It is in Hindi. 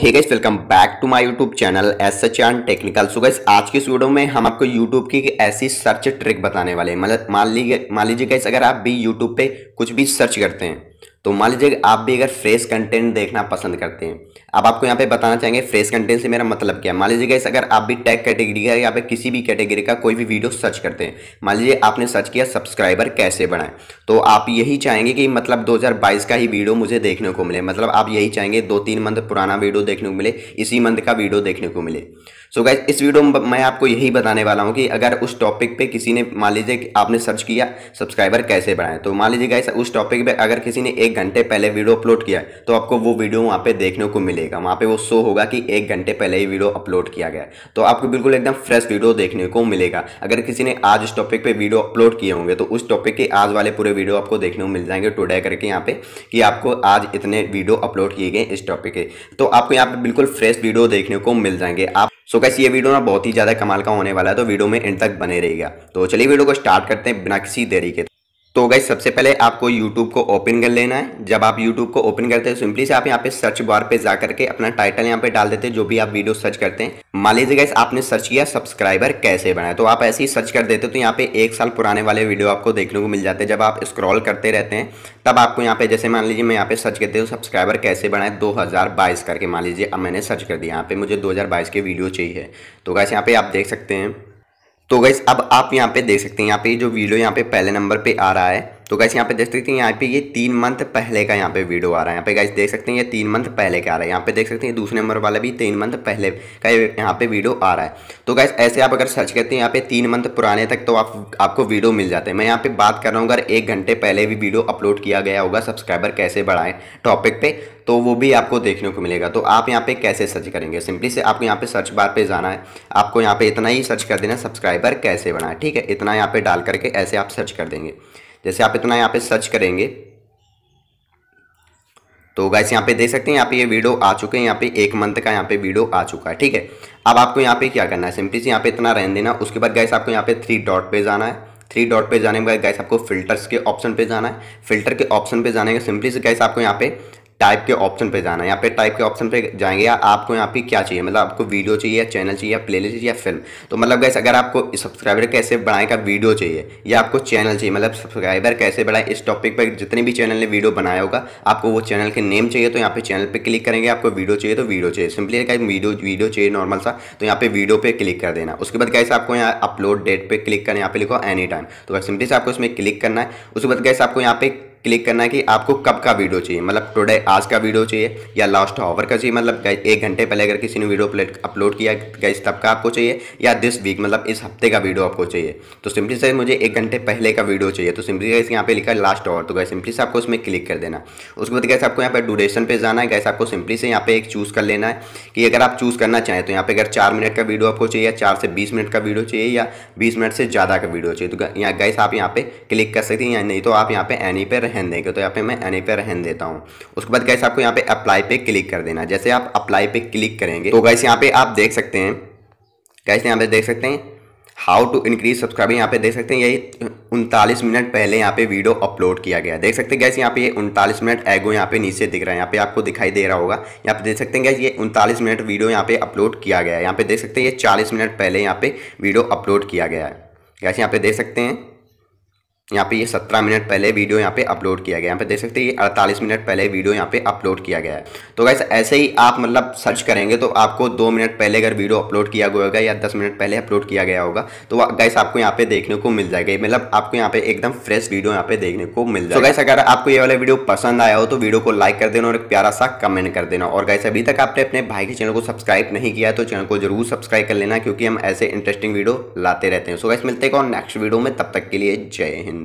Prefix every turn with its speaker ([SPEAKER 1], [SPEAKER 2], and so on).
[SPEAKER 1] hey guys welcome back to my YouTube channel S H and technical so guys आज के इस वीडियो में हम आपको यूट्यूब की ऐसी सर्च ट्रिक बताने वाले हैं मतलब मान लीजिए मान लीजिए गाइस अगर आप भी यूट्यूब पे कुछ भी सर्च करते हैं तो मान लीजिए आप भी अगर फ्रेश कंटेंट देखना पसंद करते हैं अब आपको यहाँ पे बताना चाहेंगे फ्रेश कंटेंट से मेरा मतलब क्या है मान लीजिए अगर आप भी टैग कैटेगरी का या फिर किसी भी कैटेगरी का कोई भी वीडियो सर्च करते हैं मान लीजिए आपने सर्च किया सब्सक्राइबर कैसे बनाएं तो आप यही चाहेंगे कि मतलब 2022 का ही वीडियो मुझे देखने को मिले मतलब आप यही चाहेंगे दो तीन मंथ पुराना वीडियो देखने को मिले इसी मंथ का वीडियो देखने को मिले सो गाइज इस वीडियो में मैं आपको यही बताने वाला हूँ कि अगर उस टॉपिक पे किसी ने मान लीजिए कि आपने सर्च किया सब्सक्राइबर कैसे बढ़ाएं तो मान लीजिए गाइस उस टॉपिक पे अगर किसी ने एक घंटे पहले वीडियो अपलोड किया है तो आपको वो वीडियो वहाँ पे देखने को मिलेगा वहाँ पे वो शो होगा कि एक घंटे पहले ही वीडियो अपलोड किया गया तो आपको बिल्कुल एकदम फ्रेश वीडियो देखने को मिलेगा अगर किसी ने आज उस टॉपिक पर वीडियो अपलोड किए होंगे तो उस टॉपिक के आज वाले पूरे वीडियो आपको देखने को मिल जाएंगे टूडे करके यहाँ पे कि आपको आज इतने वीडियो अपलोड किए गए इस टॉपिक के तो आपको यहाँ पर बिल्कुल फ्रेश वीडियो देखने को मिल जाएंगे आप सो कैसे ये वीडियो ना बहुत ही ज़्यादा कमाल का होने वाला है तो वीडियो में इन तक बने रहेगा तो चलिए वीडियो को स्टार्ट करते हैं बिना किसी देरी के तो गई सबसे पहले आपको YouTube को ओपन कर लेना है जब आप YouTube को ओपन करते हैं सिंपली से आप यहाँ पे सर्च बार पे जा करके अपना टाइटल यहाँ पे डाल देते हैं जो भी आप वीडियो सर्च करते हैं मान लीजिए गैस आपने सर्च किया सब्सक्राइबर कैसे बनाए तो आप ऐसे ही सर्च कर देते हो तो यहाँ पे एक साल पुराने वाले वीडियो आपको देखने को मिल जाते हैं जब आप स्क्रॉल करते रहते हैं तब आपको यहाँ पे जैसे मान लीजिए मैं यहाँ पे सर्च करते हूँ सब्सक्राइबर कैसे बनाए दो करके मान लीजिए अब मैंने सर्च कर दिया यहाँ पे मुझे दो के वीडियो चाहिए तो गैस यहाँ पे आप देख सकते हैं तो गाइस अब आप यहाँ पे देख सकते हैं यहाँ पे जो वीडियो यहाँ पे पहले नंबर पे आ रहा है तो गैस यहाँ पे देख सकते हैं यहाँ पे ये तीन मंथ पहले का यहाँ पे वीडियो आ रहा है यहाँ पे गैस देख सकते हैं ये तीन मंथ पहले का आ रहा है यहाँ पे देख सकते हैं दूसरे नंबर वाला भी तीन मंथ पहले का यहाँ पे वीडियो आ रहा है तो गैस ऐसे आप अगर सर्च करते हैं यहाँ पे तीन मंथ पुराने तक तो आप आपको वीडियो मिल जाते हैं मैं यहाँ पे बात कर रहा हूँ अगर एक घंटे पहले भी वीडियो अपलोड किया गया होगा सब्सक्राइबर कैसे बढ़ाएं टॉपिक पे तो वो भी आपको देखने को मिलेगा तो आप यहाँ पे कैसे सर्च करेंगे सिंपली से आपको यहाँ पे सर्च बार पे जाना है आपको यहाँ पे इतना ही सर्च कर देना सब्सक्राइबर कैसे बनाए ठीक है इतना यहाँ पे डाल करके ऐसे आप सर्च कर देंगे जैसे आप इतना यहाँ पे सर्च करेंगे तो गाइस यहाँ पे देख सकते हैं यहाँ पे ये वीडियो आ चुके हैं यहाँ पे एक मंथ का यहाँ पे वीडियो आ चुका है ठीक है अब आपको यहाँ पे क्या करना है सिंपली से यहाँ पे इतना रहने देना उसके बाद गाइस आपको यहाँ पे थ्री डॉट पे जाना है थ्री डॉट पे जाने के बाद गाइस आपको फिल्टर्स के ऑप्शन पे जाना है फिल्टर के ऑप्शन पे जाने के सिंपली से गाइस आपको यहाँ पे टाइप के ऑप्शन पे जाना है यहाँ पे टाइप के ऑप्शन पे जाएंगे या आपको यहाँ पे क्या चाहिए मतलब आपको वीडियो चाहिए या चैनल चाहिए या प्लेलिस्ट या फिल्म तो मतलब गैस अगर आपको सब्सक्राइबर कैसे बढ़ाएं का वीडियो चाहिए या आपको चैनल चाहिए मतलब सब्सक्राइबर कैसे बढ़ाएं इस टॉपिक पर जितने भी चैनल ने वीडियो बनाया होगा आपको वो चैनल के नेम चाहिए तो यहाँ पे चैनल पर क्लिक करेंगे आपको वीडियो चाहिए तो वीडियो चाहिए सिंपली क्या वीडियो वीडियो चाहिए नॉर्मल सा तो यहाँ पे वीडियो पे क्लिक कर देना उसके बाद कैसे आपको यहाँ अपलोड डेट पर क्लिक करना यहाँ पे लिखो एनी टाइम तो सिंपली से आपको इसमें क्लिक करना है उसके बाद कैसे आपको यहाँ पे क्लिक करना है कि आपको कब का वीडियो चाहिए मतलब टुडे आज का वीडियो चाहिए या लास्ट आवर का चाहिए मतलब एक घंटे पहले अगर किसी ने वीडियो अपलोड किया गई तब का आपको चाहिए या दिस वीक मतलब इस हफ्ते का वीडियो आपको चाहिए तो सिंपली से मुझे एक घंटे पहले का वीडियो चाहिए तो सिंपली गैस यहाँ पे लिखा है लास्ट आवर तो गैस सिंपली से आपको उसमें क्लिक कर देना उसके बाद गैस आपको यहाँ पर ड्यूरेशन पे जाना है गैस आपको सिंपली से यहाँ पे एक चूज़ कर लेना है कि अगर आप चूज़ करना चाहें तो यहाँ पे अगर चार मिनट का वीडियो आपको चाहिए चार से बीस मिनट का वीडियो चाहिए या बीस मिनट से ज़्यादा का वीडियो चाहिए तो यहाँ गैस आप यहाँ पे क्लिक कर सकते हैं या नहीं तो आप यहाँ पे एनी पे रहन देंगे तो यहाँ पे मैं एनी पे रहन देता हूँ उसके बाद गैस आपको यहाँ पे अप्लाई पे क्लिक कर देना जैसे आप अप्लाई पे क्लिक करेंगे तो गैस यहाँ पे आप देख सकते हैं गैस यहाँ पे देख सकते हैं हाउ टू इंक्रीज सब्सक्राइबर यहाँ पे देख सकते हैं यही उनतालीस मिनट पहले यहाँ पे वीडियो अपलोड किया गया देख सकते हैं गैस यहाँ पे ये उनतालीस मिनट एगो यहाँ पे नीचे दिख रहा है यहाँ पे आपको दिखाई दे रहा होगा यहाँ पे देख सकते हैं गैस ये उनतालीस मिनट वीडियो यहाँ पे अपलोड किया गया है यहाँ पे देख सकते हैं ये चालीस मिनट पहले यहाँ पे वीडियो अपलोड किया गया है गैस यहाँ पे देख सकते हैं यहाँ पे ये 17 मिनट पहले वीडियो यहाँ पे अपलोड किया गया यहाँ पे देख सकते हैं ये 48 मिनट पहले वीडियो यहाँ पे अपलोड किया गया है तो गैस ऐसे ही आप मतलब सर्च करेंगे तो आपको दो मिनट पहले अगर वीडियो अपलोड किया गया होगा या दस मिनट पहले अपलोड किया गया होगा तो गैस आपको यहाँ पे देखने को मिल जाएगा मतलब आपको यहाँ पे एकदम फ्रेश वीडियो यहाँ पे देखने को मिल जाएगा तो गैस अगर आपको ये वाला वीडियो पसंद आया हो तो वीडियो को लाइक कर देना और एक प्यारा सा कमेंट कर देना और गैस अभी तक आपने अपने भाई के चैनल को सब्सक्राइब नहीं किया तो चैनल को जरूर सब्सक्राइब कर लेना क्योंकि हम ऐसे इंटरेस्टिंग वीडियो लाते रहते हैं सो गैस मिलते हैं और नेक्स्ट वीडियो में तब तक के लिए जय हिंद